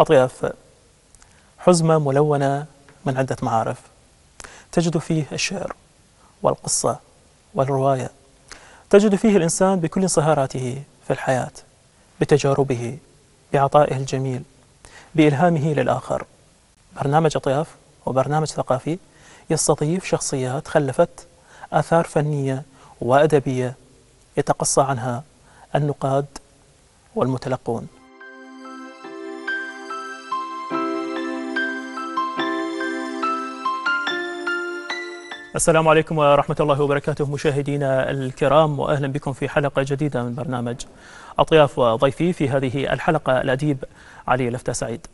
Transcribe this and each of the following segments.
أطياف حزمة ملونة من عدة معارف تجد فيه الشعر والقصة والرواية تجد فيه الإنسان بكل صهاراته في الحياة بتجاربه بعطائه الجميل بإلهامه للآخر برنامج أطياف وبرنامج ثقافي يستضيف شخصيات خلفت آثار فنية وأدبية يتقصى عنها النقاد والمتلقون السلام عليكم ورحمة الله وبركاته مشاهدينا الكرام وأهلا بكم في حلقة جديدة من برنامج أطياف وضيفي في هذه الحلقة الأديب علي لفتة سعيد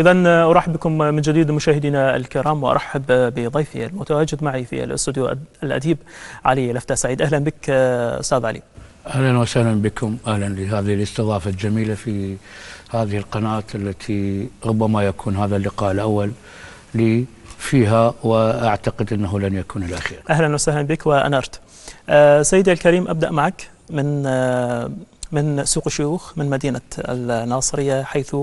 إذا أرحب بكم من جديد مشاهدينا الكرام وأرحب بضيفي المتواجد معي في الاستوديو الأديب علي لفتة سعيد أهلا بك أستاذ علي أهلا وسهلا بكم أهلا لهذه الاستضافة الجميلة في هذه القناة التي ربما يكون هذا اللقاء الأول لي فيها وأعتقد أنه لن يكون الأخير أهلا وسهلا بك وأنرت آه، سيدي الكريم أبدأ معك من آه، من سوق الشيوخ من مدينة الناصرية حيث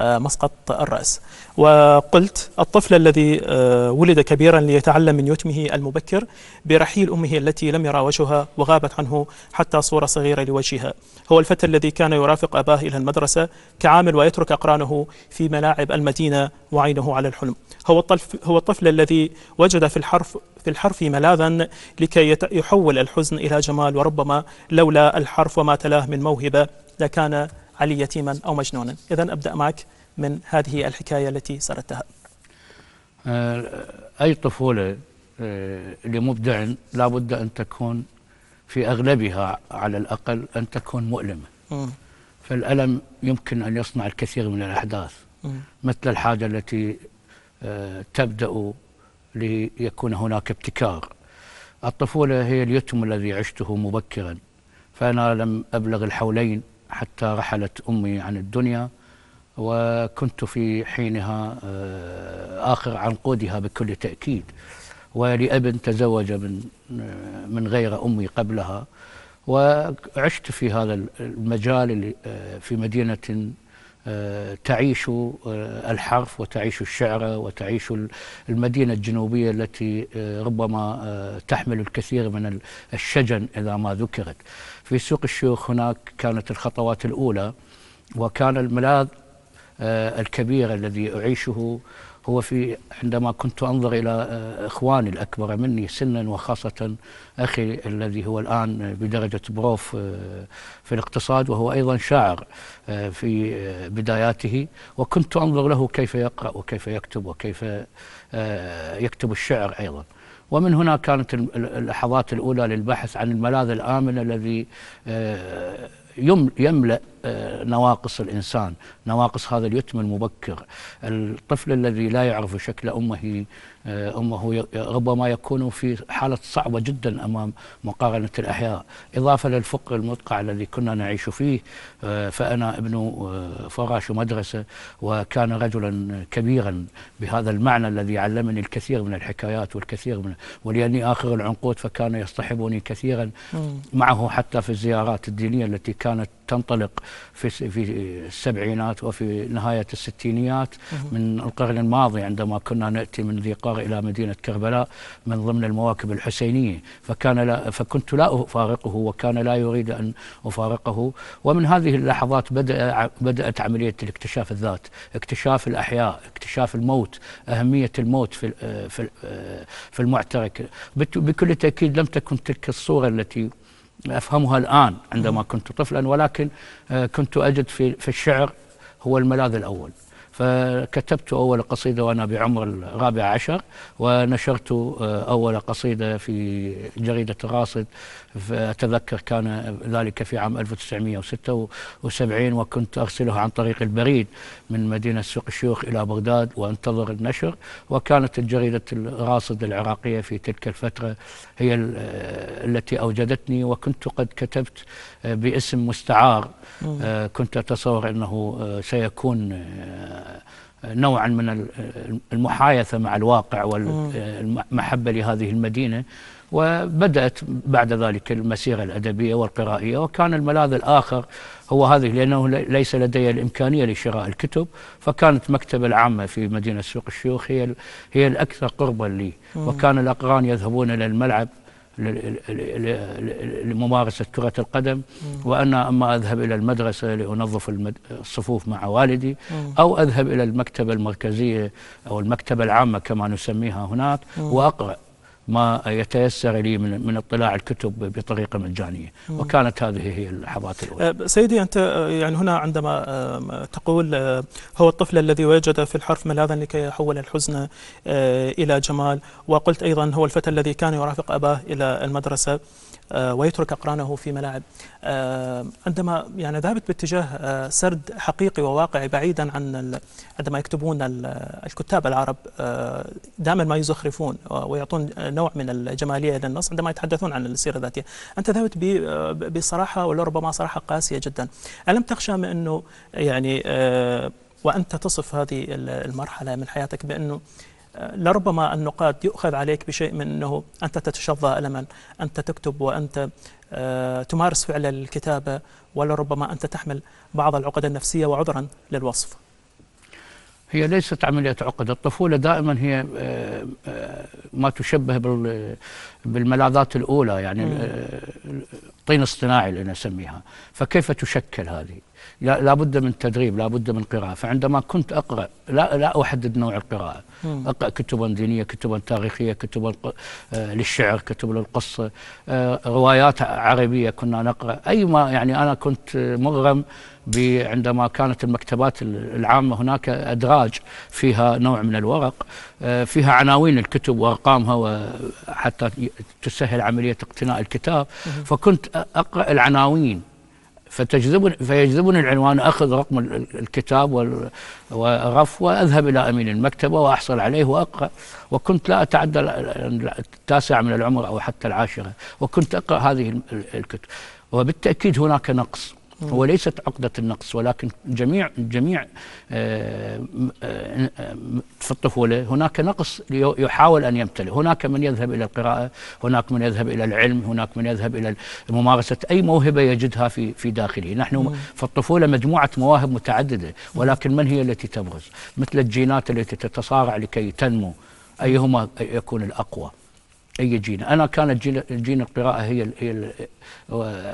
آه، مسقط الرأس وقلت الطفل الذي آه، ولد كبيرا ليتعلم من يتمه المبكر برحيل أمه التي لم يرى وجهها وغابت عنه حتى صورة صغيرة لوجهها هو الفتى الذي كان يرافق أباه إلى المدرسة كعامل ويترك أقرانه في ملاعب المدينة وعينه على الحلم هو الطفل, هو الطفل الذي وجد في الحرف في الحرف ملاذا لكي يحول الحزن إلى جمال وربما لولا الحرف وما تلاه من موهبة لكان علي يتيما أو مجنونا إذا أبدأ معك من هذه الحكاية التي سردتها آه، أي طفولة آه، لمبدع لابد أن تكون في أغلبها على الأقل أن تكون مؤلمة م. فالألم يمكن أن يصنع الكثير من الأحداث م. مثل الحاجة التي آه، تبدأ ليكون هناك ابتكار الطفولة هي اليتم الذي عشته مبكرا فأنا لم أبلغ الحولين حتى رحلت أمي عن الدنيا وكنت في حينها آه، آخر عنقودها بكل تأكيد ولأب تزوج من آه، من غير أمي قبلها وعشت في هذا المجال آه، في مدينة تعيش آه، الحرف وتعيش الشعر وتعيش المدينة الجنوبية التي آه، ربما آه، تحمل الكثير من الشجن إذا ما ذكرت في سوق الشيوخ هناك كانت الخطوات الأولى وكان الملاذ الكبير الذي أعيشه هو في عندما كنت أنظر إلى آه، إخواني الأكبر مني سنا وخاصة أخي الذي هو الآن بدرجة بروف آه، في الاقتصاد وهو أيضا شاعر آه، في بداياته وكنت أنظر له كيف يقرأ وكيف يكتب وكيف يكتب الشعر أيضا ومن هنا كانت اللحظات الأولى للبحث عن الملاذ الآمن الذي يملأ آه، نواقص الإنسان نواقص هذا اليتم المبكر الطفل الذي لا يعرف شكل أمه آه، أمه ربما يكون في حالة صعبة جدا أمام مقارنة الأحياء إضافة للفقر المدقع الذي كنا نعيش فيه آه، فأنا ابن آه، فراش مدرسة وكان رجلا كبيرا بهذا المعنى الذي علمني الكثير من الحكايات والكثير من ولأني آخر العنقود فكان يصطحبني كثيرا معه حتى في الزيارات الدينية التي كانت تنطلق في السبعينات وفي نهاية الستينيات من القرن الماضي عندما كنا نأتي من ذي السفر إلى مدينة كربلاء من ضمن المواكب الحسينية فكان لا فكنت لا أفارقه وكان لا يريد أن أفارقه ومن هذه اللحظات بدأ بدأت عملية الاكتشاف الذات اكتشاف الأحياء اكتشاف الموت أهمية الموت في في في المعترك بكل تأكيد لم تكن تلك الصورة التي أفهمها الآن عندما كنت طفلا ولكن آه، كنت أجد في في الشعر هو الملاذ الأول فكتبت أول قصيدة وأنا بعمر الرابع عشر ونشرت آه، أول قصيدة في جريدة الراصد أتذكر كان ذلك في عام 1976 وكنت أرسله عن طريق البريد من مدينة سوق الشيوخ إلى بغداد وانتظر النشر وكانت جريدة الراصد العراقية في تلك الفترة هي آه، التي أوجدتني وكنت قد كتبت باسم مستعار آه، كنت أتصور أنه آه، سيكون آه، نوعا من المحايثة مع الواقع والمحبة لهذه المدينة وبدأت بعد ذلك المسيرة الأدبية والقرائية وكان الملاذ الآخر هو هذه لأنه ليس لدي الإمكانية لشراء الكتب فكانت المكتبة العامة في مدينة سوق الشيوخ هي هي الأكثر قربا لي وكان الأقران يذهبون إلى الملعب لممارسة كرة القدم وأنا أما أذهب إلى المدرسة لأنظف الصفوف مع والدي أو أذهب إلى المكتبة المركزية أو المكتبة العامة كما نسميها هناك وأقرأ ما يتيسر لي من, من اطلاع الكتب بطريقه مجانيه وكانت هذه هي اللحظات الاولى أه، سيدي انت أه، يعني هنا عندما أه، تقول هو الطفل الذي وجد في الحرف ملاذا لكي يحول الحزن الى جمال وقلت ايضا هو الفتى الذي كان يرافق اباه الى المدرسه آه، ويترك أقرانه في ملاعب آه، عندما يعني ذهبت باتجاه آه، سرد حقيقي وواقعي بعيدا عن عندما يكتبون الكتاب العرب دائما ما يزخرفون ويعطون نوع من الجمالية للنص عندما يتحدثون عن السيرة الذاتية أنت ذهبت بصراحة ولربما صراحة قاسية جدا ألم تخشى من أنه يعني وأنت تصف هذه المرحلة من حياتك بأنه لربما النقاد يؤخذ عليك بشيء من أنه أنت تتشظى ألما أنت تكتب وأنت آه، تمارس فعل الكتابة ولربما أنت تحمل بعض العقد النفسية وعذرا للوصف هي ليست عملية عقد الطفولة دائما هي آه، آه، ما تشبه بالملاذات الأولى يعني طين اصطناعي نسميها، فكيف تشكل هذه لا بد من تدريب لا بد من قراءة فعندما كنت أقرأ لا, لا أحدد نوع القراءة أقرأ كتبا دينية كتبا تاريخية كتبا آه، للشعر كتب للقصة آه، روايات عربية كنا نقرأ أي ما يعني أنا كنت مغرم عندما كانت المكتبات العامة هناك أدراج فيها نوع من الورق آه، فيها عناوين الكتب وأرقامها وحتى تسهل عملية اقتناء الكتاب فكنت أقرأ العناوين فتجذبني فيجذبني العنوان اخذ رقم الكتاب والرف واذهب الى امين المكتبه واحصل عليه واقرا وكنت لا اتعدى التاسع من العمر او حتى العاشره وكنت اقرا هذه الكتب وبالتاكيد هناك نقص وليست عقدة النقص ولكن جميع جميع في آه، الطفولة آه، هناك نقص يحاول أن يمتلئ هناك من يذهب إلى القراءة هناك من يذهب إلى العلم هناك من يذهب إلى ممارسة أي موهبة يجدها في في داخله نحن في الطفولة مجموعة مواهب متعددة ولكن من هي التي تبرز مثل الجينات التي تتصارع لكي تنمو أيهما يكون الأقوى اي جين انا كانت جين القراءه هي الـ هي الـ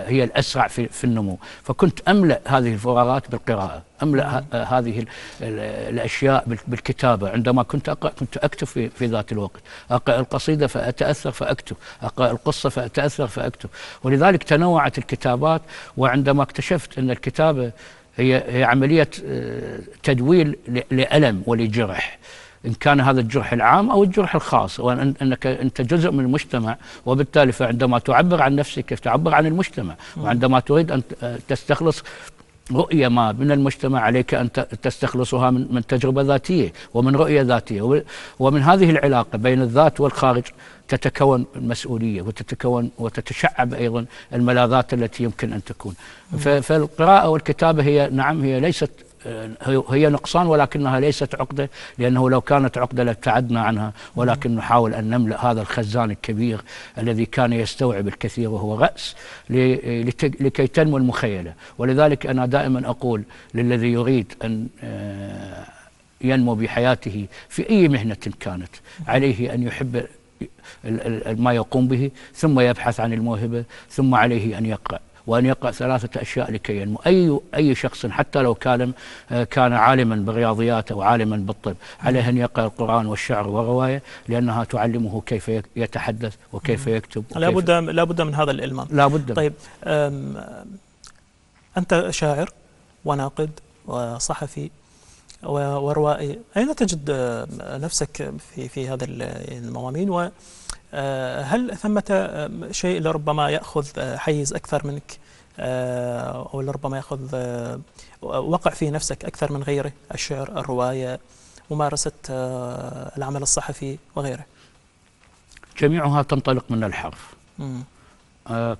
هي الاسرع في, في النمو فكنت املا هذه الفراغات بالقراءه املا هذه الـ الـ الاشياء بالكتابه عندما كنت اقرا كنت اكتب في, في ذات الوقت اقرا القصيده فاتاثر فاكتب اقرا القصه فاتاثر فاكتب ولذلك تنوعت الكتابات وعندما اكتشفت ان الكتابه هي, هي عمليه آه، تدويل لالم ولجرح إن كان هذا الجرح العام أو الجرح الخاص وأن أنك أنت جزء من المجتمع وبالتالي فعندما تعبر عن نفسك تعبر عن المجتمع وعندما تريد أن أه، تستخلص رؤية ما من المجتمع عليك أن تستخلصها من, من تجربة ذاتية ومن رؤية ذاتية ومن هذه العلاقة بين الذات والخارج تتكون المسؤولية وتتكون وتتشعب أيضا الملاذات التي يمكن أن تكون فالقراءة والكتابة هي نعم هي ليست آه، هي نقصان ولكنها ليست عقدة لأنه لو كانت عقدة لابتعدنا عنها ولكن نحاول أن نملأ هذا الخزان الكبير الذي كان يستوعب الكثير وهو رأس آه، لكي تنمو المخيلة ولذلك أنا دائما أقول للذي يريد أن آه، ينمو بحياته في أي مهنة كانت عليه أن يحب ما يقوم به ثم يبحث عن الموهبة ثم عليه أن يقرأ وأن يقرأ ثلاثة أشياء لكي ينمو أي, أي شخص حتى لو كان, آه، كان عالما بالرياضيات أو عالما بالطب عليه أن يقرأ القرآن والشعر والرواية لأنها تعلمه كيف يتحدث وكيف يكتب وكيف لا بد من هذا الإلمام بد طيب أنت شاعر وناقد وصحفي وروائي أين تجد نفسك في في هذا المضامين آه، هل ثمة آه، شيء لربما يأخذ آه، حيز أكثر منك أو لربما يأخذ وقع في نفسك أكثر من غيره الشعر الرواية ممارسة العمل الصحفي وغيره جميعها تنطلق من الحرف مم.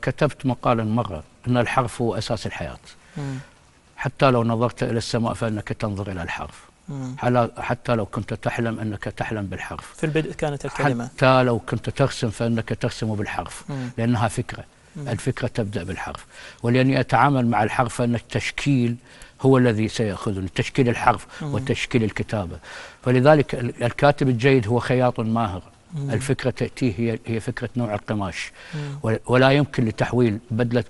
كتبت مقالا مرة أن الحرف هو أساس الحياة مم. حتى لو نظرت إلى السماء فإنك تنظر إلى الحرف حتى لو كنت تحلم أنك تحلم بالحرف في البدء كانت الكلمة حتى لو كنت ترسم فأنك ترسم بالحرف مم. لأنها فكرة مم. الفكرة تبدأ بالحرف ولأني أتعامل مع الحرف أن التشكيل هو الذي سيأخذني تشكيل الحرف مم. وتشكيل الكتابة فلذلك الكاتب الجيد هو خياط ماهر مم. الفكره تاتيه هي هي فكره نوع القماش مم. ولا يمكن لتحويل بدله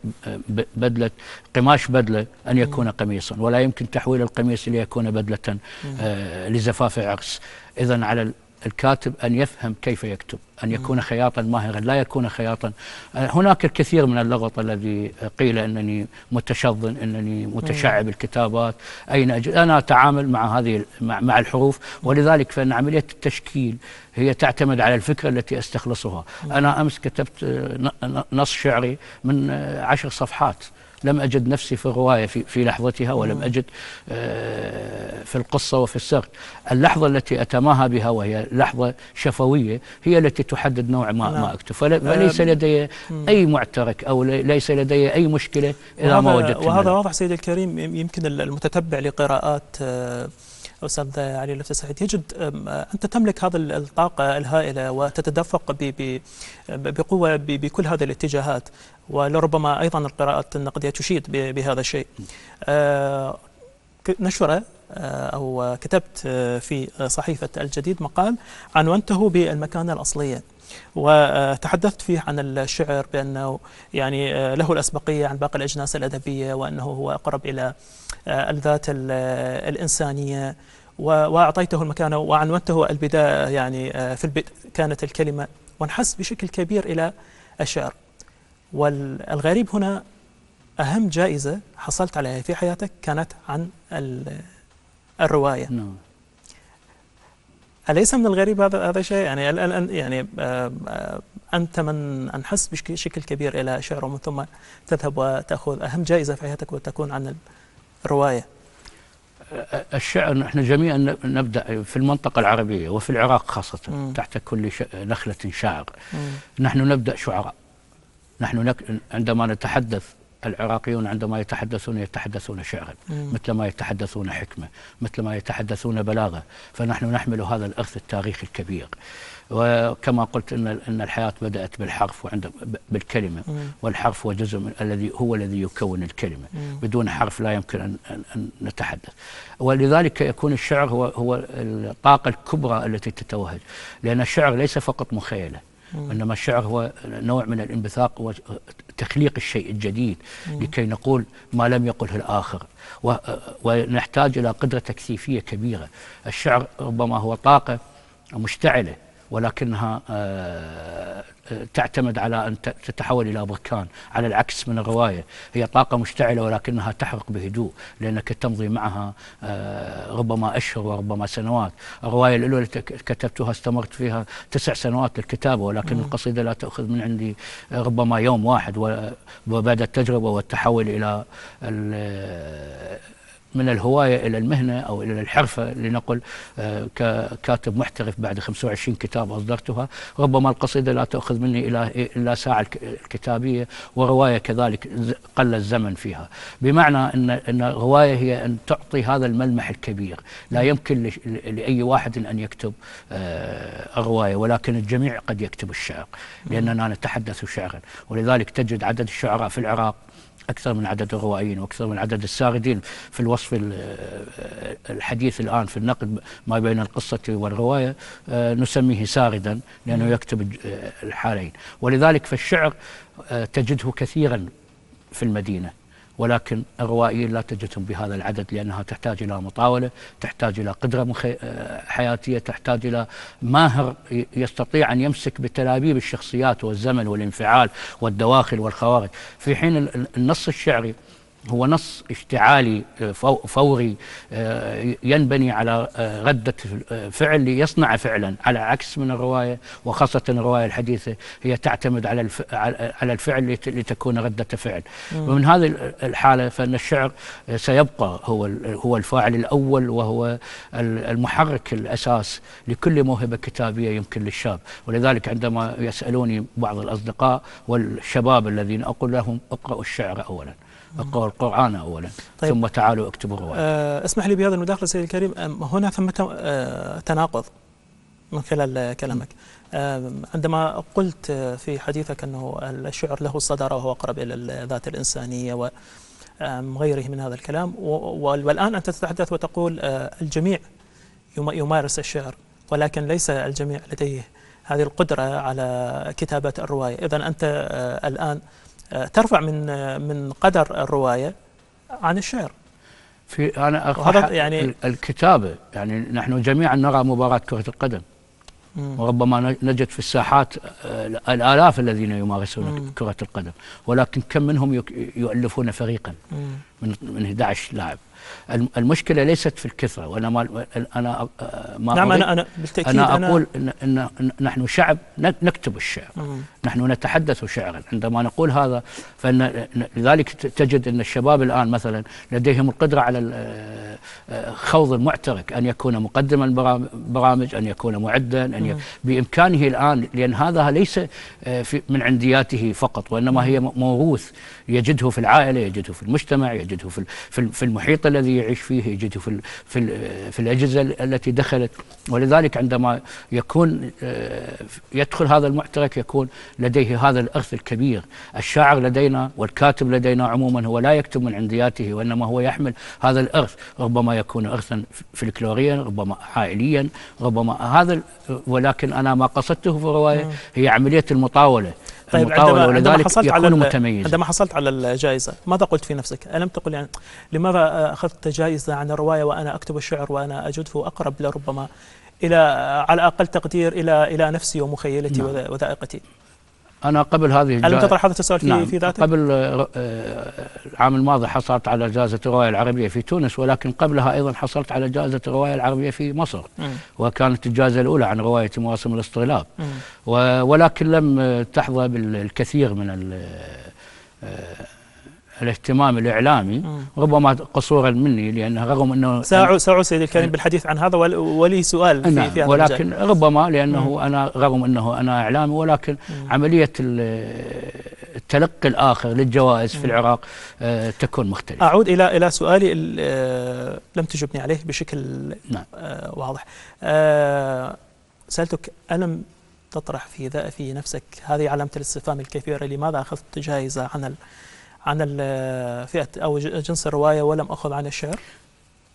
بدله قماش بدله ان يكون مم. قميصا ولا يمكن تحويل القميص ليكون بدله آه لزفاف عرس اذا على الكاتب أن يفهم كيف يكتب أن يكون خياطا ماهرا لا يكون خياطا آه، هناك الكثير من اللغط الذي قيل أنني متشظن أنني متشعب الكتابات أين أجل أنا أتعامل مع هذه مع, مع الحروف ولذلك فإن عملية التشكيل هي تعتمد على الفكرة التي أستخلصها أنا أمس كتبت آه، نص شعري من آه، عشر صفحات لم أجد نفسي في الرواية في, في لحظتها ولم أجد آه، في القصة وفي السرد اللحظة التي أتماها بها وهي لحظة شفوية هي التي تحدد نوع ما, ما نعم. أكتب فليس لدي أي معترك أو ليس لدي أي مشكلة إذا ما وجدت وهذا واضح سيدي الكريم يمكن المتتبع لقراءات آه، استاذ علي لفتة سعيد يجد آه، انت تملك هذا الطاقه الهائله وتتدفق بقوه بكل هذه الاتجاهات ولربما أيضا القراءات النقدية تشيد بهذا الشيء آه، نشر آه، أو كتبت آه، في صحيفة الجديد مقال عنونته بالمكانة الأصلية وتحدثت فيه عن الشعر بأنه يعني له الأسبقية عن باقي الأجناس الأدبية وأنه هو أقرب إلى الذات الإنسانية وأعطيته المكانة وعنونته البداية يعني في البدء كانت الكلمة وانحس بشكل كبير إلى الشعر والغريب هنا أهم جائزة حصلت عليها في حياتك كانت عن الرواية نعم أليس من الغريب هذا هذا شيء يعني الآن يعني آه، آه، أنت من أنحس بشكل كبير إلى شعر ومن ثم تذهب وتأخذ أهم جائزة في حياتك وتكون عن الرواية الشعر نحن جميعا نبدا في المنطقه العربيه وفي العراق خاصه م. تحت كل نخله شاعر م. نحن نبدا شعراء نحن نك... عندما نتحدث العراقيون عندما يتحدثون يتحدثون شعرا مثل ما يتحدثون حكمة مثل ما يتحدثون بلاغة فنحن نحمل هذا الأرث التاريخي الكبير وكما قلت ان ان الحياه بدات بالحرف وعند بالكلمه والحرف هو جزء من الذي هو الذي يكون الكلمه بدون حرف لا يمكن ان ان نتحدث ولذلك يكون الشعر هو هو الطاقه الكبرى التي تتوهج لان الشعر ليس فقط مخيله انما الشعر هو نوع من الانبثاق وتخليق الشيء الجديد لكي نقول ما لم يقله الاخر ونحتاج الى قدره تكثيفيه كبيره الشعر ربما هو طاقه مشتعله ولكنها آه، تعتمد على أن تتحول إلى بركان على العكس من الرواية هي طاقة مشتعلة ولكنها تحرق بهدوء لأنك تمضي معها آه، ربما أشهر وربما سنوات الرواية الأولى التي كتبتها استمرت فيها تسع سنوات للكتابة ولكن القصيدة لا تأخذ من عندي آه، ربما يوم واحد وبعد التجربة والتحول إلى من الهواية إلى المهنة أو إلى الحرفة لنقل آه، ككاتب محترف بعد 25 كتاب أصدرتها ربما القصيدة لا تأخذ مني إلى إلا ساعة الكتابية ورواية كذلك قل الزمن فيها بمعنى أن أن الرواية هي أن تعطي هذا الملمح الكبير لا يمكن لأي واحد أن يكتب آه، الرواية ولكن الجميع قد يكتب الشعر لأننا نتحدث شعرا ولذلك تجد عدد الشعراء في العراق أكثر من عدد الروائيين وأكثر من عدد الساردين في الوصف الحديث الآن في النقد ما بين القصة والرواية آه، نسميه ساردا لأنه يكتب آه، الحالين ولذلك فالشعر آه، تجده كثيرا في المدينة ولكن الروائيين لا تجدهم بهذا العدد لأنها تحتاج إلى مطاولة تحتاج إلى قدرة حياتية تحتاج إلى ماهر يستطيع أن يمسك بتلابيب الشخصيات والزمن والانفعال والدواخل والخوارج في حين النص الشعري هو نص اشتعالي آه، فوري آه، ينبني على آه، ردة فعل ليصنع فعلا على عكس من الرواية وخاصة الرواية الحديثة هي تعتمد على على الفعل لتكون ردة فعل ومن هذه الحالة فإن الشعر سيبقى هو هو الفاعل الأول وهو المحرك الأساس لكل موهبة كتابية يمكن للشاب ولذلك عندما يسألوني بعض الأصدقاء والشباب الذين أقول لهم اقرأوا الشعر أولا القرآن أولا طيب ثم تعالوا اكتبوا رواية أه اسمح لي بهذا المداخلة سيدي الكريم هنا ثمة آه، تناقض من خلال آه، كلامك آه، عندما قلت في حديثك أنه الشعر له الصدارة وهو أقرب إلى الذات الإنسانية وغيره من هذا الكلام والآن أنت تتحدث وتقول الجميع يمارس الشعر ولكن ليس الجميع لديه هذه القدرة على كتابة الرواية إذا أنت الآن آه، ترفع من آه، من قدر الروايه عن الشعر في انا يعني الكتابه يعني نحن جميعا نرى مباراه كره القدم مم. وربما نجد في الساحات آه، الالاف الذين يمارسون مم. كره القدم ولكن كم منهم يؤلفون فريقا مم. من من 11 لاعب المشكله ليست في الكثره وانا ما انا ما نعم انا انا بالتاكيد انا اقول إن, إن نحن شعب نكتب الشعر مم. نحن نتحدث شعرا عندما نقول هذا فان لذلك تجد ان الشباب الان مثلا لديهم القدره على آه، خوض المعترك ان يكون مقدما برامج ان يكون معدا ان ي... بامكانه الان لان هذا ليس آه، من عندياته فقط وانما هي موروث يجده في العائلة يجده في المجتمع يجده في في المحيط الذي يعيش فيه يجده في في في الأجهزة التي دخلت ولذلك عندما يكون آه، يدخل هذا المعترك يكون لديه هذا الإرث الكبير الشاعر لدينا والكاتب لدينا عموما هو لا يكتب من عندياته وإنما هو يحمل هذا الإرث ربما يكون إرثا فلكلوريا ربما عائليا ربما هذا ولكن أنا ما قصدته في الرواية نعم. هي عملية المطاولة طيب عندما, عندما حصلت على عندما حصلت على الجائزة ماذا قلت في نفسك؟ ألم تقل يعني لماذا أخذت جائزة عن الرواية وأنا أكتب الشعر وأنا أجده أقرب لربما إلى على أقل تقدير إلى إلى نفسي ومخيلتي نعم. وذائقتي انا قبل هذه هل تطرح هذا التساؤل في, نعم في ذاته؟ قبل آه، العام الماضي حصلت على جائزه الروايه العربيه في تونس ولكن قبلها ايضا حصلت على جائزه الروايه العربيه في مصر م. وكانت الجائزه الاولى عن روايه مواسم الاصطلاب ولكن لم تحظى بالكثير من آه، الاهتمام الإعلامي ربما قصورا مني لأنه رغم أنه ساعو ساعو سيدي الكريم بالحديث عن هذا ولي سؤال في, نعم في هذا ولكن المجال. ربما لأنه مم. أنا رغم أنه أنا إعلامي ولكن مم. عملية التلقي الآخر للجوائز مم. في العراق آه، تكون مختلفة أعود إلى إلى سؤالي آه، لم تجبني عليه بشكل نعم. آه، واضح سألتك ألم تطرح في في نفسك هذه علامة الاستفهام الكبيرة لماذا أخذت جائزة عن عن فئة أو جنس الرواية ولم أخذ عن الشعر؟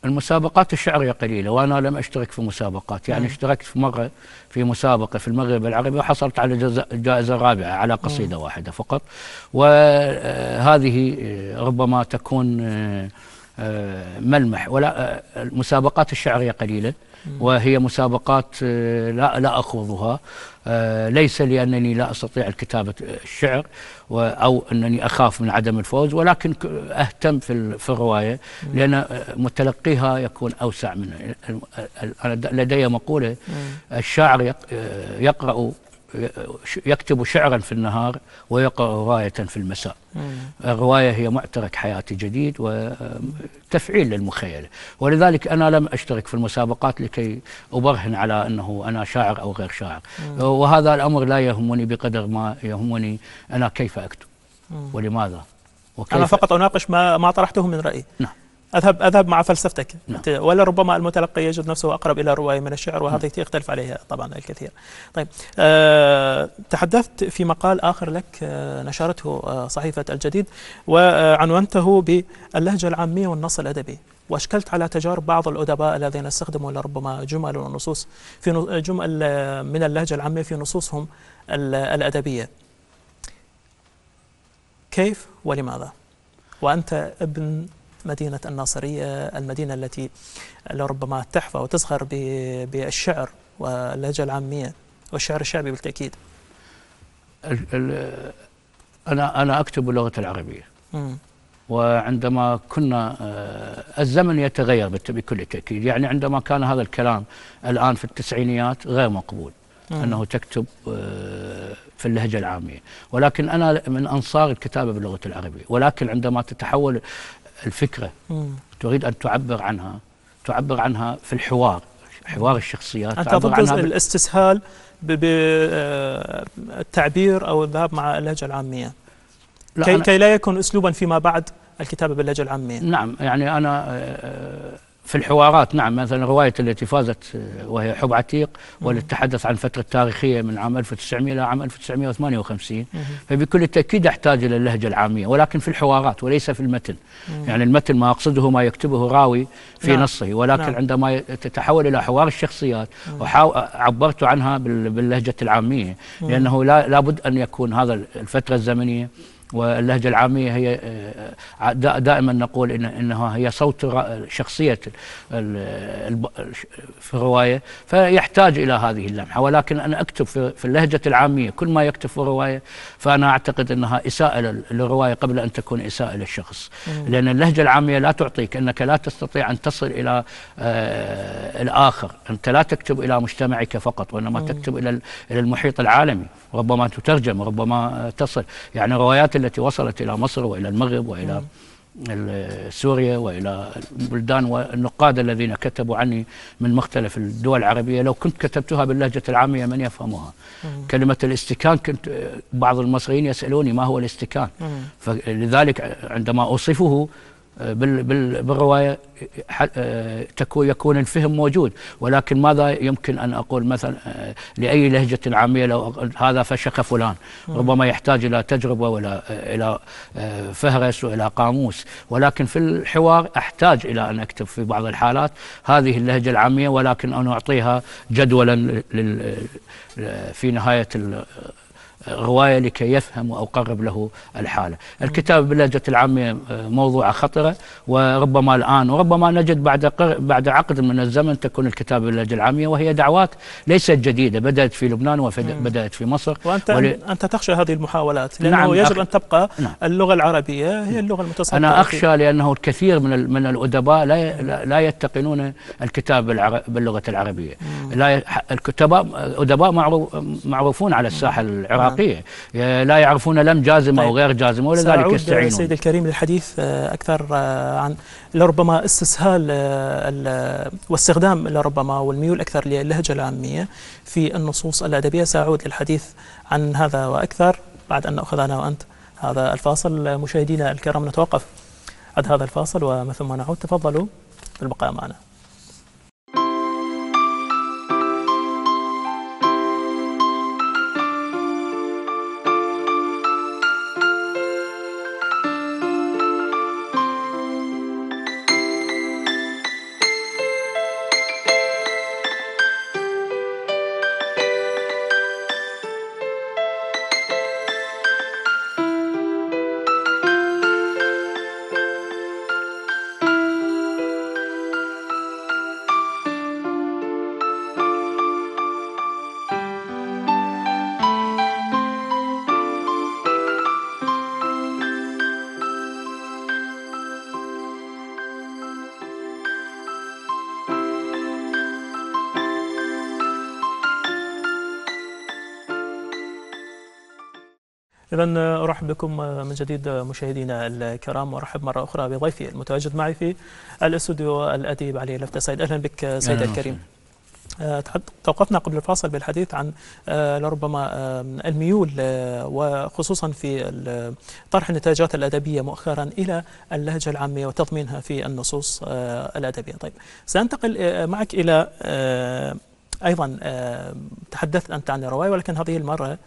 المسابقات الشعرية قليلة وأنا لم أشترك في مسابقات يعني مم. اشتركت في مرة في مسابقة في المغرب العربي وحصلت على الجائزة الرابعة على قصيدة مم. واحدة فقط وهذه آه، آه، ربما تكون آه، ملمح ولا المسابقات الشعرية قليلة وهي مسابقات آه، لا لا اخوضها آه، ليس لانني لا استطيع كتابه آه، الشعر او انني اخاف من عدم الفوز ولكن اهتم في في الروايه لان متلقيها يكون اوسع من لدي مقوله الشاعر يقرا يكتب شعرا في النهار ويقرأ رواية في المساء الرواية هي معترك حياتي جديد وتفعيل للمخيلة ولذلك أنا لم أشترك في المسابقات لكي أبرهن على أنه أنا شاعر أو غير شاعر وهذا الأمر لا يهمني بقدر ما يهمني أنا كيف أكتب ولماذا وكيف أنا فقط أناقش ما, ما طرحته من رأيي نعم أذهب أذهب مع فلسفتك نعم. ولربما المتلقي يجد نفسه أقرب إلى رواية من الشعر وهذا نعم. يختلف عليها طبعا الكثير طيب أه تحدثت في مقال آخر لك آه، نشرته آه، صحيفة الجديد وعنونته باللهجة العامية والنص الأدبي واشكلت على تجارب بعض الادباء الذين استخدموا لربما جمل ونصوص في جمل آه، من اللهجه العاميه في نصوصهم الادبيه. كيف ولماذا؟ وانت ابن مدينة الناصرية المدينة التي لربما تحفى وتزخر بالشعر واللهجة العامية والشعر الشعبي بالتأكيد أنا أنا أكتب اللغة العربية م. وعندما كنا آه، الزمن يتغير بكل تأكيد يعني عندما كان هذا الكلام الآن في التسعينيات غير مقبول م. أنه تكتب آه، في اللهجة العامية ولكن أنا من أنصار الكتابة باللغة العربية ولكن عندما تتحول الفكرة مم. تريد أن تعبر عنها تعبر عنها في الحوار حوار الشخصيات أنت تعبر عنها الاستسهال بالتعبير آه، أو الذهاب مع اللهجة العامية لا كي, كي لا يكون أسلوبا فيما بعد الكتابة باللهجة العامية نعم يعني أنا آه، آه، في الحوارات نعم مثلا رواية التي فازت آه، وهي حب عتيق والتي تحدث عن فترة تاريخية من عام 1900 إلى عام 1958 فبكل تأكيد أحتاج إلى اللهجة العامية ولكن في الحوارات وليس في المتن يعني المتن ما أقصده ما يكتبه راوي في نعم. نصه ولكن نعم. عندما تتحول إلى حوار الشخصيات عبرت عنها باللهجة العامية لأنه لابد أن يكون هذا الفترة الزمنية واللهجة العامية هي آه، آه، دائما نقول إن إنها هي صوت شخصية في الرواية فيحتاج إلى هذه اللمحة ولكن أنا أكتب في اللهجة العامية كل ما يكتب في الرواية فأنا أعتقد أنها إساءة للرواية قبل أن تكون إساءة للشخص لأن اللهجة العامية لا تعطيك أنك لا تستطيع أن تصل إلى آه، الآخر أنت لا تكتب إلى مجتمعك فقط وإنما تكتب إلى المحيط العالمي ربما تترجم ربما تصل يعني الروايات التي وصلت إلى مصر وإلى المغرب وإلى نعم. سوريا والى البلدان والنقاد الذين كتبوا عني من مختلف الدول العربيه لو كنت كتبتها باللهجه العاميه من يفهمها مم. نعم. كلمه الاستكان كنت بعض المصريين يسالوني ما هو الاستكان مم. نعم. فلذلك عندما اوصفه بالرواية آه، يكون الفهم موجود ولكن ماذا يمكن أن أقول مثلا آه، لأي لهجة عامية لو هذا فشخ فلان ربما يحتاج إلى تجربة ولا آه، إلى فهرس وإلى قاموس ولكن في الحوار أحتاج إلى أن أكتب في بعض الحالات هذه اللهجة العامية ولكن أن أعطيها جدولا في نهاية رواية لكي يفهم وأقرب له الحالة الكتاب باللهجة العامية آه، موضوعة خطرة وربما الآن وربما نجد بعد بعد عقد من الزمن تكون الكتاب باللهجة العامية وهي دعوات ليست جديدة بدأت في لبنان وبدأت في مصر وأنت ول... أنت تخشى هذه المحاولات لأنه نعم يجب أن تبقى نعم اللغة العربية هي اللغة المتصدرة أنا أخشى لأنه الكثير من من الأدباء لا لا يتقنون الكتاب باللغة العربية لا الكتباء أدباء معروفون على الساحة العراقية نعم. الواقعيه لا يعرفون لم جازمه او طيب. غير جازمه ولذلك يستعينون سيد الكريم للحديث آه، اكثر آه، عن لربما استسهال آه، واستخدام لربما والميول اكثر للهجه العاميه في النصوص الادبيه ساعود للحديث عن هذا واكثر بعد ان ناخذ انا وانت هذا الفاصل مشاهدينا الكرام نتوقف عند هذا الفاصل ومن ثم نعود تفضلوا بالبقاء معنا اذا ارحب بكم من جديد مشاهدينا الكرام وارحب مره اخرى بضيفي المتواجد معي في الاستوديو الاديب علي لفتة سيد اهلا بك سيد الكريم أه، توقفنا قبل الفاصل بالحديث عن أه، لربما أه، الميول وخصوصا في طرح النتاجات الأدبية مؤخرا إلى اللهجة العامية وتضمينها في النصوص الأدبية طيب سأنتقل معك إلى أيضا تحدثت أنت عن الرواية ولكن هذه المرة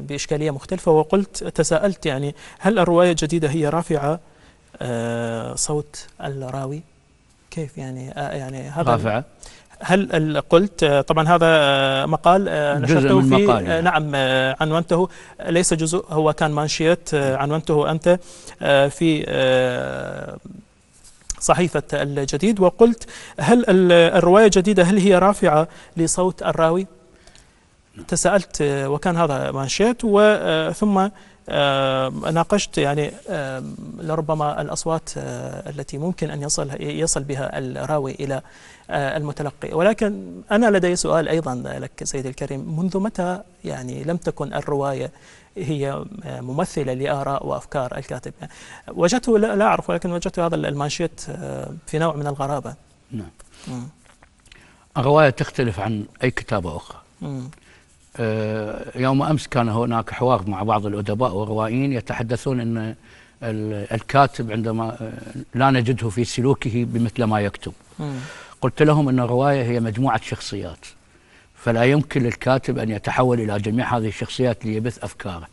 بإشكالية مختلفة وقلت تساءلت يعني هل الرواية الجديدة هي رافعة آه، صوت الراوي كيف يعني آه، يعني هذا رافعة هل قلت آه، طبعا هذا مقال نشرته في مقالي. يعني. نعم عنوانته ليس جزء هو كان مانشيت عنوانته أنت في صحيفة الجديد وقلت هل الرواية الجديدة هل هي رافعة لصوت الراوي تساءلت آه، وكان هذا مانشيت وثم آه، آه، ناقشت يعني لربما الأصوات التي ممكن أن يصل يصل بها الراوي إلى المتلقي ولكن أنا لدي سؤال أيضا لك سيدي الكريم منذ متى يعني لم تكن الرواية هي ممثلة لآراء وأفكار الكاتب وجدت لا أعرف ولكن وجدت هذا المانشيت في نوع من الغرابة نعم الرواية تختلف عن أي كتابة أخرى مم. آه، يوم امس كان هناك حوار مع بعض الادباء والروائيين يتحدثون ان الكاتب عندما آه، لا نجده في سلوكه بمثل ما يكتب. قلت لهم ان الروايه هي مجموعه شخصيات فلا يمكن للكاتب ان يتحول الى جميع هذه الشخصيات ليبث افكاره.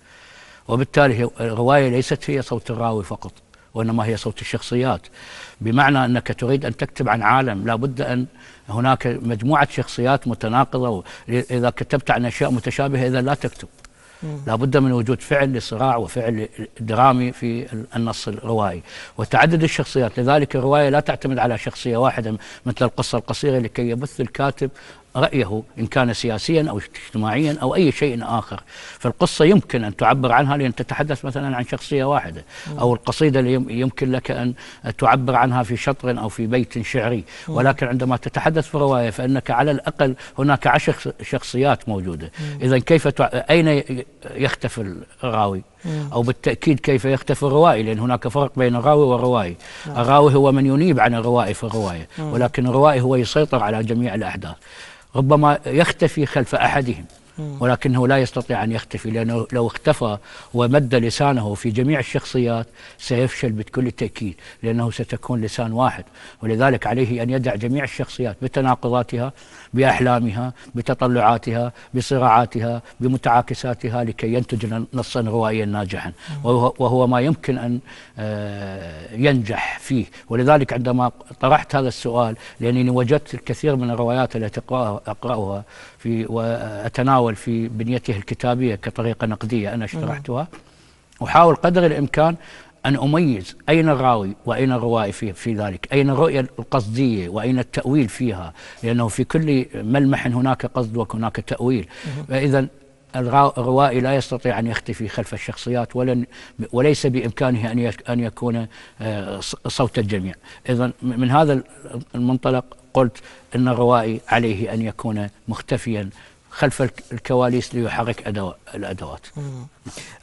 وبالتالي الروايه ليست هي صوت الراوي فقط وانما هي صوت الشخصيات بمعنى انك تريد ان تكتب عن عالم لابد ان هناك مجموعة شخصيات متناقضة إذا كتبت عن أشياء متشابهة إذا لا تكتب لابد من وجود فعل لصراع وفعل درامي في النص الروائي وتعدد الشخصيات لذلك الرواية لا تعتمد على شخصية واحدة مثل القصة القصيرة لكي يبث الكاتب رأيه إن كان سياسيا أو اجتماعيا أو أي شيء آخر فالقصة يمكن أن تعبر عنها لأن تتحدث مثلا عن شخصية واحدة أو القصيدة اللي يمكن لك أن تعبر عنها في شطر أو في بيت شعري ولكن عندما تتحدث في رواية فإنك على الأقل هناك عشر شخصيات موجودة إذا كيف تع... أين يختفي الراوي أو بالتأكيد كيف يختفي الروائي لأن هناك فرق بين الراوي والروائي نعم. الراوي هو من ينيب عن الروائي في الرواية ولكن الروائي هو يسيطر على جميع الأحداث ربما يختفي خلف أحدهم ولكنه لا يستطيع أن يختفي لأنه لو اختفى ومد لسانه في جميع الشخصيات سيفشل بكل تأكيد لأنه ستكون لسان واحد ولذلك عليه أن يدع جميع الشخصيات بتناقضاتها بأحلامها بتطلعاتها بصراعاتها بمتعاكساتها لكي ينتج نصا روائيا ناجحا وهو ما يمكن أن آه، ينجح فيه ولذلك عندما طرحت هذا السؤال لأنني وجدت الكثير من الروايات التي أقرأها في وأتناول في بنيته الكتابية كطريقة نقدية أنا شرحتها أحاول قدر الإمكان أن أميز أين الراوي وأين الروائي في, في ذلك أين الرؤية القصدية وأين التأويل فيها لأنه في كل ملمح هناك قصد وهناك تأويل فإذا الروائي لا يستطيع أن يختفي خلف الشخصيات ولن وليس بإمكانه أن أن يكون آه، صوت الجميع إذا من هذا المنطلق قلت أن الروائي عليه أن يكون مختفيا خلف الكواليس ليحرك الأدوات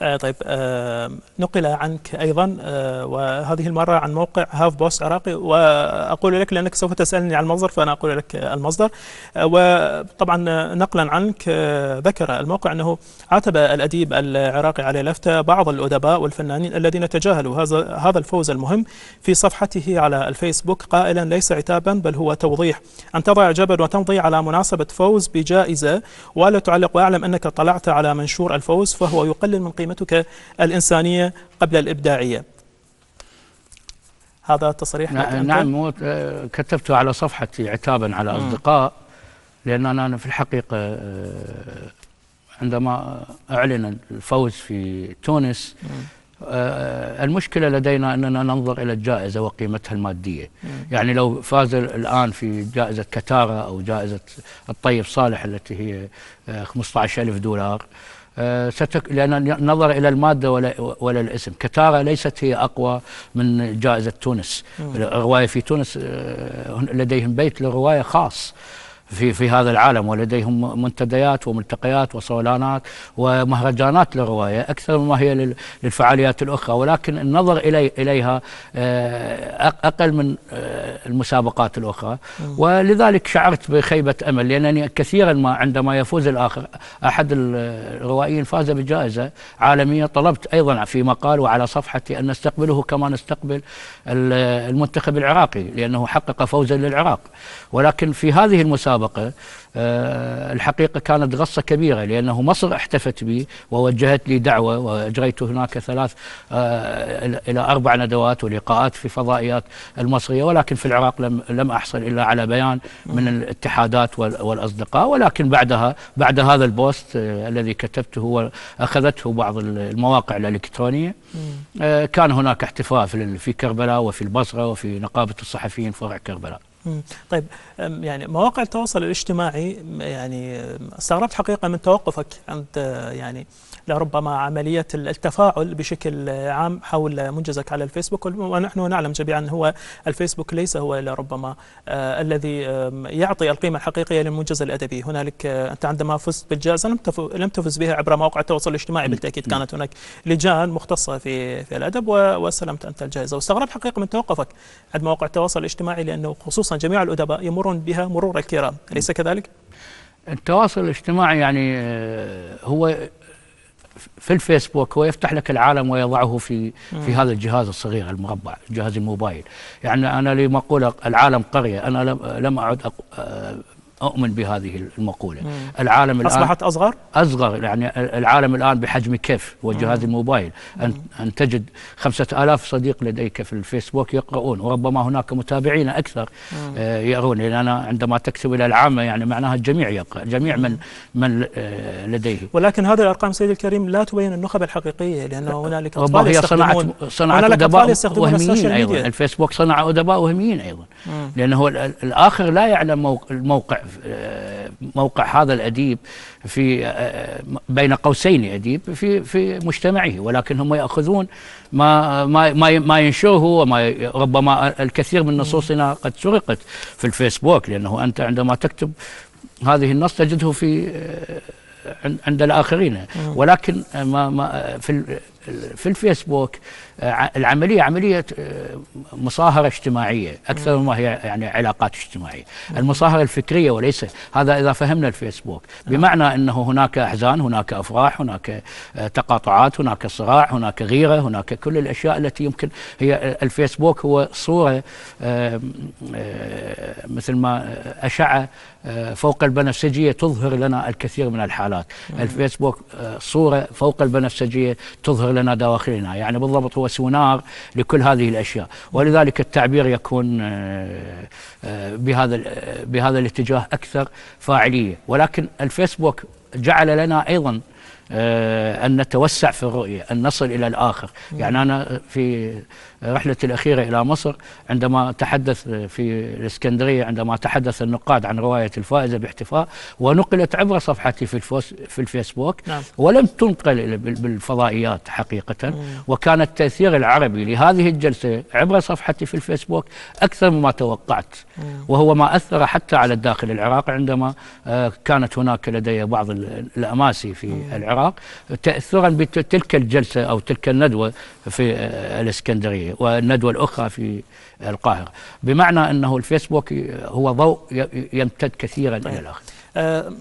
آه طيب آه نقل عنك أيضا آه وهذه المرة عن موقع هاف بوست عراقي وأقول لك لأنك سوف تسألني عن المصدر فأنا أقول لك المصدر آه وطبعا نقلا عنك آه ذكر الموقع أنه عاتب الأديب العراقي علي لفتة بعض الأدباء والفنانين الذين تجاهلوا هذا, هذا الفوز المهم في صفحته على الفيسبوك قائلا ليس عتابا بل هو توضيح أن تضع جبل وتمضي على مناسبة فوز بجائزة ولا تعلق واعلم أنك طلعت على منشور الفوز فهو يقلل من قيمتك الإنسانية قبل الإبداعية هذا تصريح نعم, نعم آه، كتبته على صفحتي عتابا على أصدقاء لأن أنا في الحقيقة آه، عندما أعلن الفوز في تونس آه، المشكلة لدينا أننا ننظر إلى الجائزة وقيمتها المادية مم. يعني لو فاز الآن في جائزة كتارة أو جائزة الطيب صالح التي هي 15 آه، ألف دولار آه، ستك... لأن نظر إلى المادة ولا, ولا الاسم كتارة ليست هي أقوى من جائزة تونس الرواية في تونس لديهم بيت للرواية خاص في في هذا العالم ولديهم منتديات وملتقيات وصولانات ومهرجانات للروايه اكثر مما هي للفعاليات الاخرى ولكن النظر الي اليها آه، اقل من آه، المسابقات الاخرى ولذلك شعرت بخيبه امل لانني كثيرا ما عندما يفوز الاخر احد الروائيين فاز بجائزه عالميه طلبت ايضا في مقال وعلى صفحتي ان نستقبله كما نستقبل المنتخب العراقي لانه حقق فوزا للعراق ولكن في هذه المسابقه السابقه آه، الحقيقة كانت غصة كبيرة لأنه مصر احتفت بي ووجهت لي دعوة وأجريت هناك ثلاث آه، إلى أربع ندوات ولقاءات في فضائيات المصرية ولكن في العراق لم, لم أحصل إلا على بيان من الاتحادات والأصدقاء ولكن بعدها بعد هذا البوست آه، الذي كتبته وأخذته بعض المواقع الإلكترونية كان هناك احتفاء في كربلاء وفي البصرة وفي نقابة الصحفيين فرع كربلاء طيب يعني مواقع التواصل الاجتماعي يعني استغربت حقيقه من توقفك انت يعني لربما عمليه التفاعل بشكل عام حول منجزك على الفيسبوك ونحن نعلم جميعا هو الفيسبوك ليس هو لربما آه الذي يعطي القيمه الحقيقيه للمنجز الادبي هنالك آه، انت عندما فزت بالجائزه لم لم تفز بها عبر مواقع التواصل الاجتماعي بالتاكيد كانت هناك لجان مختصه في في الادب واستلمت انت الجائزه واستغربت حقيقه من توقفك عند مواقع التواصل الاجتماعي لانه خصوصا جميع الأدباء يمرون بها مرور الكرام أليس كذلك؟ التواصل الاجتماعي يعني آه، هو في الفيسبوك هو يفتح لك العالم ويضعه في في هذا الجهاز الصغير المربع جهاز الموبايل يعني انا لي مقوله العالم قريه انا لم اعد أؤمن بهذه المقولة مم. العالم الآن أصبحت أصغر؟ أصغر يعني العالم الآن بحجم كيف وجهاز الموبايل أن, أن تجد خمسة آلاف صديق لديك في الفيسبوك يقرؤون وربما هناك متابعين أكثر آه يرون لأن أنا عندما تكتب إلى العامة يعني معناها الجميع يقرأ جميع من, من آه لديه ولكن هذه الأرقام سيد الكريم لا تبين النخب الحقيقية لأنه هنالك أطفال هي صنعت صنعت أدباء وهميين أيضا الفيسبوك صنع أدباء وهميين أيضا مم. لأنه الآخر لا يعلم الموقع آه، موقع هذا الأديب في آه، آه، بين قوسين أديب في في مجتمعه ولكن هم يأخذون ما ما ما ينشره وما ربما الكثير من نصوصنا قد سرقت في الفيسبوك لأنه أنت عندما تكتب هذه النص تجده في عند الآخرين ولكن ما ما في في الفيسبوك العمليه عمليه آه، مصاهره اجتماعيه اكثر ما هي يعني علاقات اجتماعيه، المصاهره الفكريه وليس هذا اذا فهمنا الفيسبوك، نعم. بمعنى انه هناك احزان، هناك افراح، هناك آه، تقاطعات، هناك صراع، هناك غيره، هناك كل الاشياء التي يمكن هي آه، الفيسبوك هو صوره مثل ما اشعه فوق البنفسجيه تظهر لنا الكثير من الحالات، نعم. الفيسبوك صوره فوق البنفسجيه تظهر لنا دواخلنا، يعني بالضبط هو وسونار لكل هذه الأشياء ولذلك التعبير يكون آه، آه، بهذا بهذا الاتجاه أكثر فاعلية ولكن الفيسبوك جعل لنا أيضا آه، أن نتوسع في الرؤية أن نصل إلى الآخر يعني أنا في رحلتي الأخيرة إلى مصر عندما تحدث في الإسكندرية عندما تحدث النقاد عن رواية الفائزة باحتفاء ونقلت عبر صفحتي في, الفوس في الفيسبوك نعم. ولم تنقل بالفضائيات حقيقة وكان التأثير العربي لهذه الجلسة عبر صفحتي في الفيسبوك أكثر مما توقعت وهو ما أثر حتى على الداخل العراقي عندما آه، كانت هناك لدي بعض الأماسي في العراق العراق تأثرا بتلك الجلسة أو تلك الندوة في الإسكندرية والندوة الأخرى في القاهرة بمعنى أنه الفيسبوك هو ضوء يمتد كثيرا طيب. إلى الآخر أه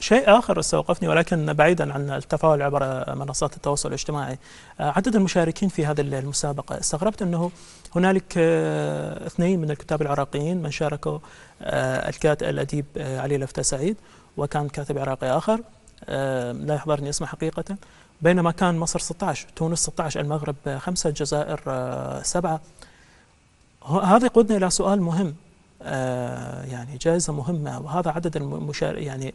شيء آخر استوقفني ولكن بعيدا عن التفاعل عبر منصات التواصل الاجتماعي آه، عدد المشاركين في هذه المسابقة استغربت أنه هنالك آه، اثنين من الكتاب العراقيين من شاركوا آه، الكاتب الأديب علي لفتة سعيد وكان كاتب عراقي آخر آه، لا يحضرني اسمه حقيقة بينما كان مصر 16 تونس 16 المغرب 5 الجزائر 7 آه، هذا يقودنا إلى سؤال مهم آه، يعني جائزة مهمة وهذا عدد المشار يعني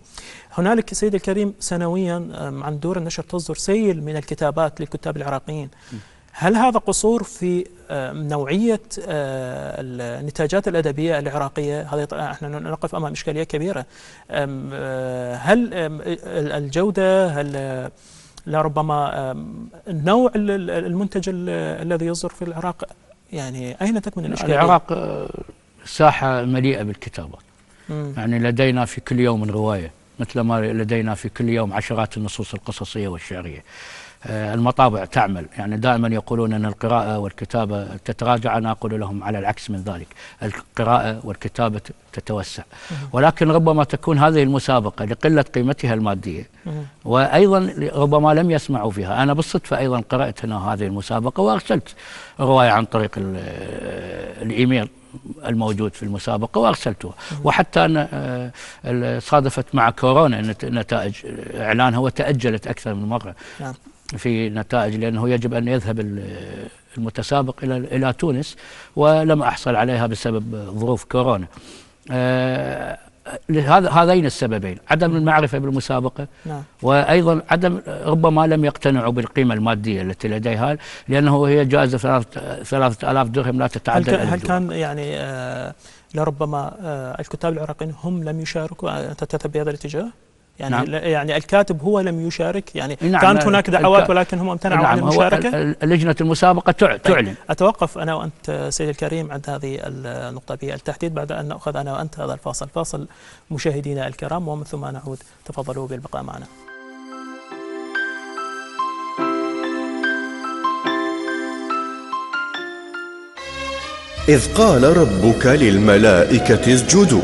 هنالك سيد الكريم سنويا عن دور النشر تصدر سيل من الكتابات للكتاب العراقيين هل هذا قصور في آه، نوعية آه، النتاجات الأدبية العراقية هذا إحنا نقف أمام إشكالية كبيرة آه، هل الجودة هل لربما النوع المنتج الذي يصدر في العراق يعني أين تكمن الإشكالية؟ العراق ساحة مليئة بالكتابة مم. يعني لدينا في كل يوم رواية مثل ما لدينا في كل يوم عشرات النصوص القصصية والشعرية آه، المطابع تعمل يعني دائما يقولون أن القراءة والكتابة تتراجع أنا أقول لهم على العكس من ذلك القراءة والكتابة تتوسع ولكن ربما تكون هذه المسابقة لقلة قيمتها المادية وأيضا ربما لم يسمعوا فيها أنا بالصدفة أيضا قرأت هنا هذه المسابقة وأرسلت رواية عن طريق آه، الإيميل الموجود في المسابقة وأرسلتها وحتى أن آه، صادفت مع كورونا نتائج إعلانها وتأجلت أكثر من مرة نعم. في نتائج لأنه يجب أن يذهب المتسابق إلى إلى تونس ولم أحصل عليها بسبب ظروف كورونا لهذا آه، هذين السببين عدم المعرفة بالمسابقة نعم. وأيضا عدم ربما لم يقتنعوا بالقيمة المادية التي لديها لأنه هي جائزة 3000 درهم لا تتعدى هل, كان هل كان يعني آه لربما آه الكتاب العراقيين هم لم يشاركوا آه، أنت تذهب بهذا الاتجاه؟ يعني نعم. يعني الكاتب هو لم يشارك يعني نعم كانت هناك دعوات ولكن هم امتنعوا نعم عن المشاركه لجنه المسابقه طيب، تعلن طيب اتوقف انا وانت سيد الكريم عند هذه النقطه بالتحديد بعد ان ناخذ انا وانت هذا الفاصل فاصل مشاهدينا الكرام ومن ثم نعود تفضلوا بالبقاء معنا إذ قال ربك للملائكة اسجدوا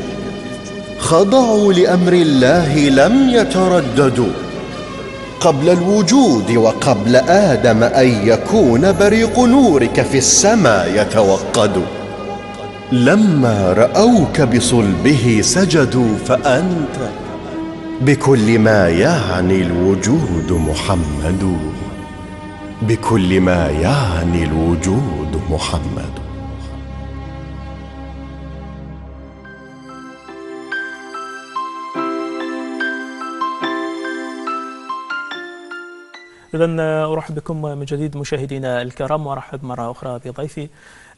خضعوا لامر الله لم يترددوا قبل الوجود وقبل ادم ان يكون بريق نورك في السماء يتوقد لما راوك بصلبه سجدوا فانت بكل ما يعني الوجود محمد بكل ما يعني الوجود محمد إذا أرحب بكم من جديد مشاهدينا الكرام وأرحب مرة أخرى بضيفي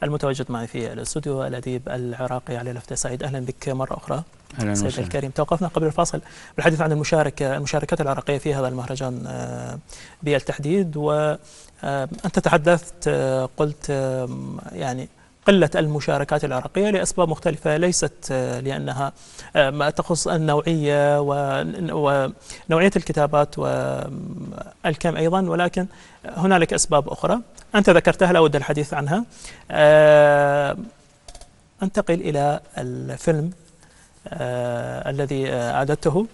المتواجد معي في الاستوديو الأديب العراقي علي لفتة سعيد أهلا بك مرة أخرى أهلا سيد الكريم توقفنا قبل الفاصل بالحديث عن المشاركة المشاركات العراقية في هذا المهرجان آه، بالتحديد وأنت آه، تحدثت آه، قلت يعني قلة المشاركات العراقية لأسباب مختلفة ليست آه، لأنها آه، ما تخص النوعية ونوعية الكتابات والكم آه، أيضا ولكن هنالك أسباب أخرى أنت ذكرتها لا أود الحديث عنها أنتقل إلى الفيلم الذي أعددته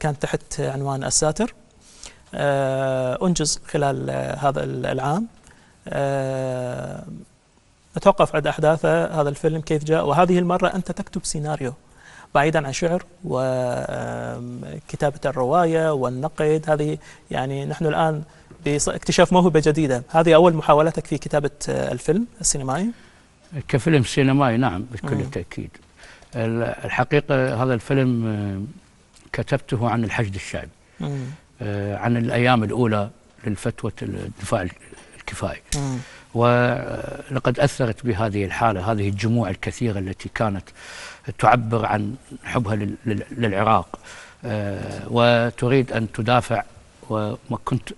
كان تحت عنوان الساتر أنجز خلال هذا العام نتوقف عند أحداث هذا الفيلم كيف جاء وهذه المرة أنت تكتب سيناريو بعيدا عن شعر وكتابة الرواية والنقد هذه يعني نحن الآن باكتشاف موهبة جديدة هذه أول محاولتك في كتابة آه، الفيلم السينمائي كفيلم سينمائي نعم بكل تاكيد الحقيقة هذا الفيلم كتبته عن الحشد الشعبي آه، عن الأيام الأولى للفتوى الدفاع الكفائي ولقد أثرت بهذه الحالة هذه الجموع الكثيرة التي كانت تعبر عن حبها للعراق آه، وتريد أن تدافع وما كنت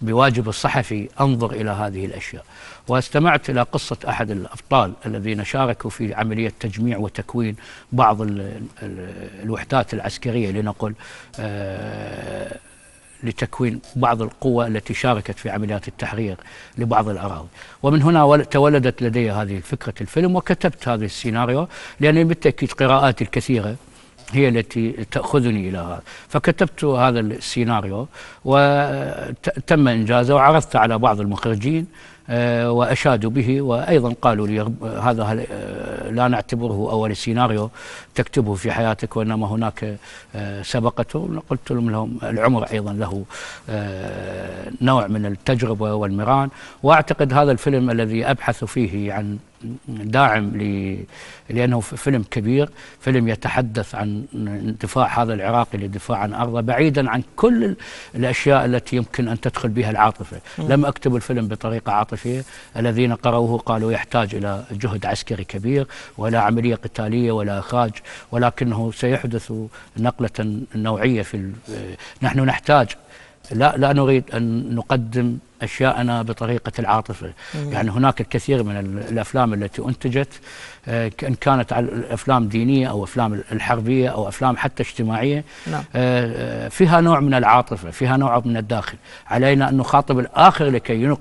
بواجب الصحفي أنظر إلى هذه الأشياء واستمعت إلى قصة أحد الأبطال الذين شاركوا في عملية تجميع وتكوين بعض الوحدات العسكرية لنقل آه، لتكوين بعض القوى التي شاركت في عمليات التحرير لبعض الأراضي ومن هنا تولدت لدي هذه فكرة الفيلم وكتبت هذا السيناريو لأن بالتأكيد قراءاتي الكثيرة هي التي تأخذني إلى هذا فكتبت هذا السيناريو وتم إنجازه وعرضته على بعض المخرجين آه، وأشادوا به وأيضا قالوا لي هذا لا نعتبره أول سيناريو تكتبه في حياتك وإنما هناك آه، سبقته قلت لهم العمر أيضا له آه، نوع من التجربة والمران وأعتقد هذا الفيلم الذي أبحث فيه عن داعم لأنه فيلم كبير فيلم يتحدث عن دفاع هذا العراقي للدفاع عن أرضه بعيدا عن كل الأشياء التي يمكن أن تدخل بها العاطفة م. لم أكتب الفيلم بطريقة عاطفية الذين قرأوه قالوا يحتاج إلى جهد عسكري كبير ولا عملية قتالية ولا إخراج ولكنه سيحدث نقلة نوعية في نحن نحتاج لا لا نريد أن نقدم أشياءنا بطريقة العاطفة يعني هناك الكثير من الأفلام التي أنتجت آه، ان كانت على الافلام الدينيه او افلام الحربيه او افلام حتى اجتماعيه نعم. آه، آه، فيها نوع من العاطفه فيها نوع من الداخل علينا ان نخاطب الاخر لكي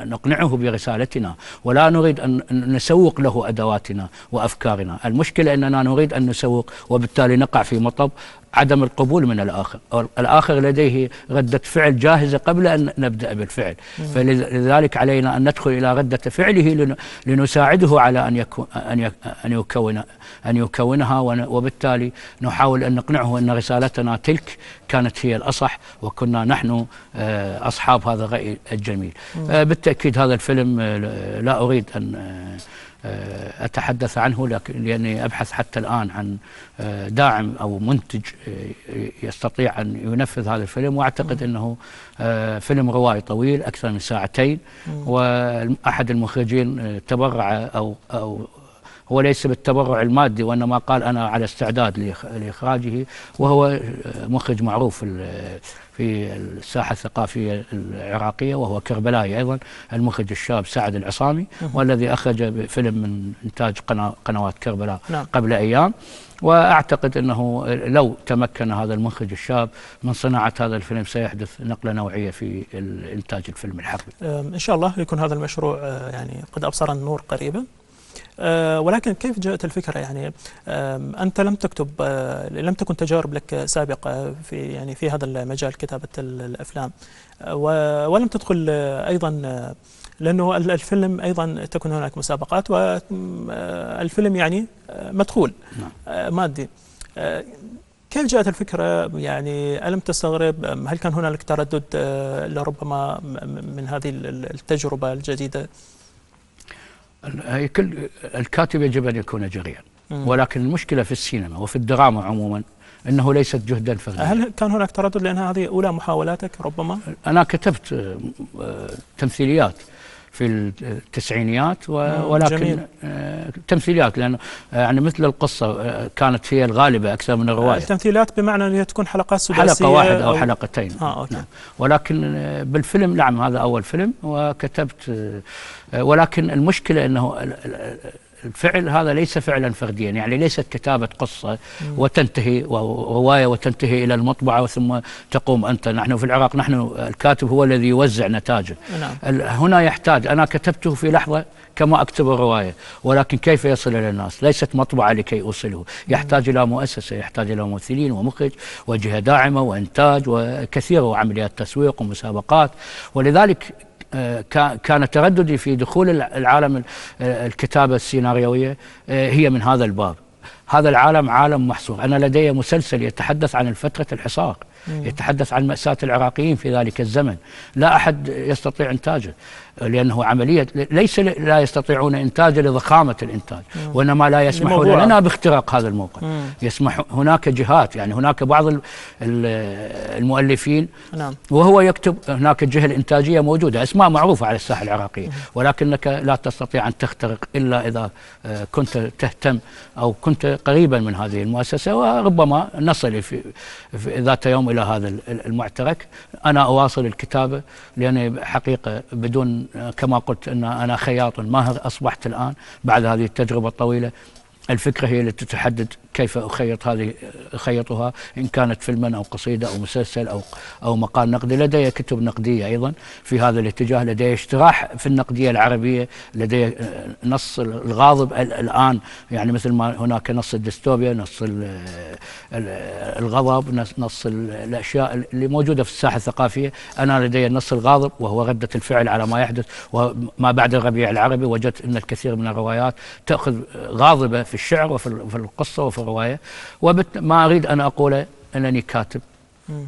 نقنعه برسالتنا ولا نريد ان نسوق له ادواتنا وافكارنا المشكله اننا نريد ان نسوق وبالتالي نقع في مطب عدم القبول من الآخر الآخر لديه ردة فعل جاهزة قبل أن نبدأ بالفعل نعم. فلذلك علينا أن ندخل إلى ردة فعله لنساعده على أن, يكون أن أن يكون أن يكونها وبالتالي نحاول أن نقنعه أن رسالتنا تلك كانت هي الأصح وكنا نحن آه، أصحاب هذا الرأي الجميل آه، بالتأكيد هذا الفيلم آه، لا أريد أن أتحدث عنه لكن لأني أبحث حتى الآن عن داعم أو منتج يستطيع أن ينفذ هذا الفيلم وأعتقد أنه فيلم روائي طويل أكثر من ساعتين وأحد المخرجين تبرع أو, أو هو ليس بالتبرع المادي وإنما قال أنا على استعداد لإخراجه وهو مخرج معروف في الساحة الثقافية العراقية وهو كربلائي أيضا المخرج الشاب سعد العصامي والذي أخرج فيلم من إنتاج قنوات كربلاء نعم. قبل أيام وأعتقد أنه لو تمكن هذا المخرج الشاب من صناعة هذا الفيلم سيحدث نقلة نوعية في إنتاج الفيلم الحربي إن شاء الله يكون هذا المشروع آه، يعني قد أبصر النور قريبا آه، ولكن كيف جاءت الفكره يعني انت لم تكتب آه، لم تكن تجارب لك سابقه في يعني في هذا المجال كتابه الافلام آه، ولم تدخل ايضا لانه الفيلم ايضا تكون هناك مسابقات والفيلم يعني مدخول نعم. مادي كيف جاءت الفكرة يعني ألم تستغرب هل كان هنالك تردد لربما من هذه التجربة الجديدة كل الكاتب يجب أن يكون جريئا ولكن المشكلة في السينما وفي الدراما عموما أنه ليست جهدا فرديا هل كان هناك تردد لأن هذه أولى محاولاتك ربما؟ أنا كتبت آه، آه، تمثيليات في التسعينيات نعم، ولكن جميل. آه، تمثيليات لأن آه، يعني مثل القصة آه، كانت هي الغالبة أكثر من الرواية التمثيلات بمعنى انها تكون حلقات سداسية حلقة واحده أو, أو حلقتين آه، أوكي. نعم. ولكن بالفيلم نعم هذا أول فيلم وكتبت ولكن المشكلة أنه الفعل هذا ليس فعلا فرديا يعني ليست كتابة قصة وتنتهي ورواية وتنتهي إلى المطبعة ثم تقوم أنت نحن في العراق نحن الكاتب هو الذي يوزع نتاجه نعم. هنا يحتاج أنا كتبته في لحظة كما أكتب الرواية ولكن كيف يصل إلى الناس ليست مطبعة لكي أوصله يحتاج إلى مؤسسة يحتاج إلى ممثلين ومخرج وجهة داعمة وإنتاج وكثير وعمليات تسويق ومسابقات ولذلك كان ترددي في دخول العالم الكتابة السيناريوية آه، هي من هذا الباب هذا العالم عالم محصور أنا لدي مسلسل يتحدث عن فترة الحصار يتحدث عن مأساة العراقيين في ذلك الزمن لا أحد يستطيع إنتاجه لأنه عملية ليس لا يستطيعون إنتاجه لضخامة الإنتاج وإنما لا يسمحون لنا باختراق هذا الموقع يسمح هناك جهات يعني هناك بعض المؤلفين نعم. وهو يكتب هناك الجهة الإنتاجية موجودة اسماء معروفة على الساحة العراقية ولكنك لا تستطيع أن تخترق إلا إذا آه، كنت تهتم أو كنت قريبا من هذه المؤسسة وربما نصل في ذات يوم إلى هذا المعترك أنا أواصل الكتابة لأن حقيقة بدون كما قلت ان انا خياط ماهر اصبحت الان بعد هذه التجربه الطويله الفكره هي التي تحدد كيف أخيط هذه أخيطها إن كانت فيلما أو قصيدة أو مسلسل أو أو مقال نقدي لدي كتب نقدية أيضا في هذا الاتجاه لدي اجتراح في النقدية العربية لدي آه، نص الغاضب الآن يعني مثل ما هناك نص الديستوبيا نص الغضب نص الأشياء اللي موجودة في الساحة الثقافية أنا لدي النص الغاضب وهو ردة الفعل على ما يحدث وما بعد الربيع العربي وجدت أن الكثير من الروايات تأخذ غاضبة في الشعر وفي القصة وفي الرواية وما أريد أن أقول أنني كاتب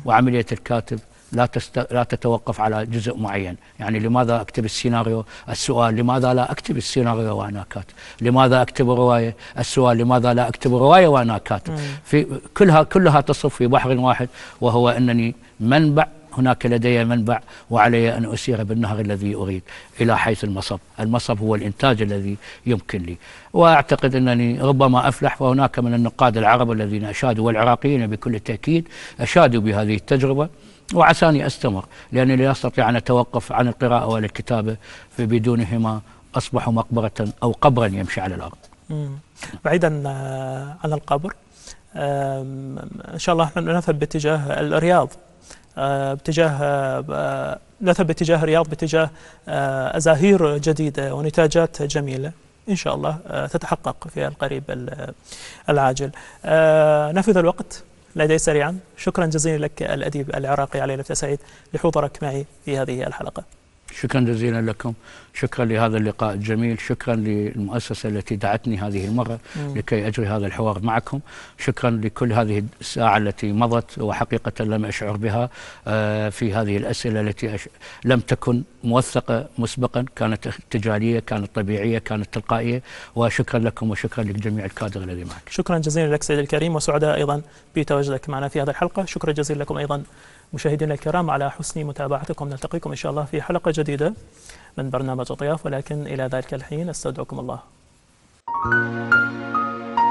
وعملية الكاتب لا تست... لا تتوقف على جزء معين، يعني لماذا اكتب السيناريو؟ السؤال لماذا لا اكتب السيناريو وانا كاتب؟ لماذا اكتب الروايه؟ السؤال لماذا لا اكتب الروايه وانا كاتب؟ في كلها كلها تصف في بحر واحد وهو انني منبع هناك لدي منبع وعلي أن أسير بالنهر الذي أريد إلى حيث المصب المصب هو الإنتاج الذي يمكن لي وأعتقد أنني ربما أفلح وهناك من النقاد العرب الذين أشادوا والعراقيين بكل تأكيد أشادوا بهذه التجربة وعساني أستمر لأني لا أستطيع أن أتوقف عن القراءة والكتابة فبدونهما أصبح مقبرة أو قبرا يمشي على الأرض بعيدا آه، عن القبر ان شاء الله نحن نذهب باتجاه الرياض آه، باتجاه آه، نذهب باتجاه الرياض باتجاه آه، أزاهير جديدة ونتاجات جميلة إن شاء الله تتحقق في القريب العاجل نفذ الوقت لدي سريعا شكرا جزيلا لك الأديب العراقي علي لفتة سعيد لحضورك معي في هذه الحلقة شكرا جزيلا لكم شكرا لهذا اللقاء الجميل شكرا للمؤسسة التي دعتني هذه المرة مم. لكي أجري هذا الحوار معكم شكرا لكل هذه الساعة التي مضت وحقيقة لم أشعر بها آه، في هذه الأسئلة التي لم تكن موثقة مسبقا كانت تجارية كانت طبيعية كانت تلقائية وشكرا لكم وشكرا لجميع الكادر الذي معك شكرا جزيلا لك سيد الكريم وسعداء أيضا بتواجدك معنا في هذه الحلقة شكرا جزيلا لكم أيضا مشاهدينا الكرام على حسن متابعتكم نلتقيكم إن شاء الله في حلقة جديدة من برنامج أطياف ولكن إلى ذلك الحين أستودعكم الله Thank you.